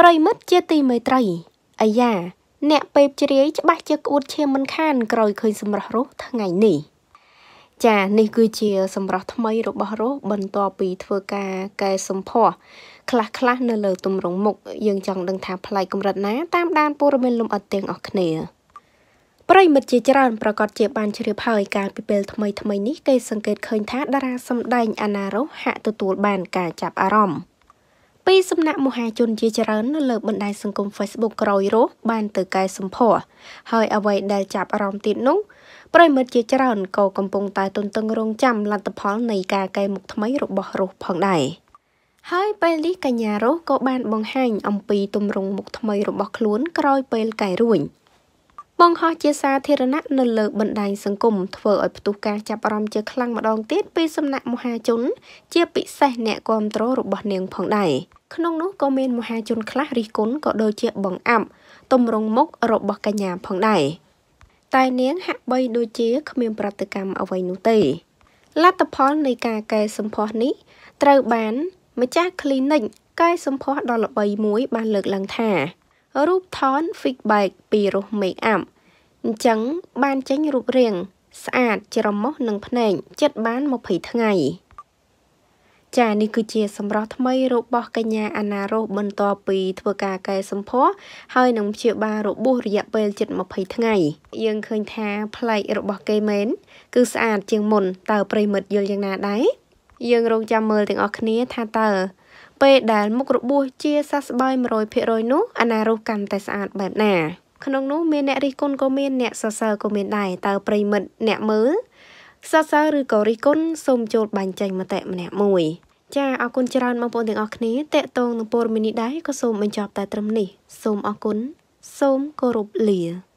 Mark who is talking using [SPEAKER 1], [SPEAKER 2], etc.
[SPEAKER 1] ប្រិមិត្តជាទីមេត្រីអាយ៉ាអ្នកពេបជ្រាយច្បាស់ជាក្អួតឈាមមិនខាន ក្រោយឃើញសម្រស់រស់ថ្ងៃនេះចានេះគឺជា សម្រស់ថ្មីរបស់រស់បន្ទាប់ពីធ្វើការកែសម្ផស្សខ្លះខ្លះនៅលើទម្រង់មុខយើងចង់ដឹងថាផ្លៃកម្រិតណាតាមដានព័ត៌មានលំអិតទាំងអស់គ្នាប្រិមិត្តជាច្រើនប្រកាសជាបានជ្រាបហើយកាលពីពេលថ្មីថ្មីនេះគេសង្កេតឃើញថាតារាសម្ដែងអាណារ៉ូហាក់ទទួល បាន ការចាប់អារម្មណ៍ពីសំណាក់មហាជនជាច្រើននៅលើ បណ្ដាញសង្គម Facebook ក្រោយរស់បានទៅកែសម្ផស្សហើយអ្វីដែលចាប់អារម្មណ៍ទៀតនោះប្រិមិត្តជាច្រើនក៏កំពុងតែ ទន្ទឹងរង់ចាំលទ្ធផលនៃការកែមុខថ្មីរបស់រស់ផងដែរហើយពេលនេះកញ្ញារស់ក៏បានបង្ហាញអំពីទម្រង់មុខថ្មីរបស់ខ្លួនក្រោយពេលកែរួញ។បង្ហោះជាសាធារណៈនៅលើបណ្ដាញសង្គមធ្វើឲ្យផ្ទុះការចាប់អារម្មណ៍ជាខ្លាំងម្ដងទៀតពីសំណាក់មហាជនជាពិសេសអ្នកគាំទ្ររបស់នាងផងដែរក្នុងនោះក៏មានមហាជនខ្លះរិះគន់ក៏ដូចជាបង្អាប់ទម្រង់មុខរបស់កញ្ញាផងដែរតែនាងហាក់បីដូចជាគ្មានប្រតិកម្មអ្វីនោះទេលទ្ធផលនៃការកែសម្ផស្សនេះត្រូវបានម្ចាស់ clinic កែសម្ផស្សដល់ល្បីមួយបានលើកឡើងថារូបថន feedback ពីរស make up អញ្ចឹងបានចេញរូបរាងស្អាតច្រមុះនិងភ្នែកចិត្តបាន20ថ្ងៃចានេះគឺជាសម្រាប់ថ្មីរបស់កញ្ញាអាណារ៉ូសបន្ទាប់ពីធ្វើការកែសម្ផស្សហើយនឹងព្យាបាលរបួសរយៈពេលជិត20ថ្ងៃ យើងឃើញថា ផ្លែករបស់គេមែនគឺស្អាតជាងមុនតើប្រិមិត្តយល់យ៉ាងណាដែរយើងរងចាំមើលទាំងអស់គ្នាថាតើពេលដែលមុខរបួសជាសះស្បើយ100%នោះអនារោគកាន់តែស្អាតបែបណាក្នុងនោះមានអ្នករិះគន់ក៏មានអ្នកសរសើរក៏មានដែរតើប្រិមិត្តអ្នកមើលសរសើរឬក៏រិះគន់សូមចូលបាញ់ចេញមតិម្នាក់មួយ ចាអរគុណច្រើនបងប្អូនទាំងអស់គ្នាតេតងនឹងព័ត៌មាននេះដែរក៏សូមបញ្ចប់តែត្រឹមនេះសូមអរគុណសូមគោរពលា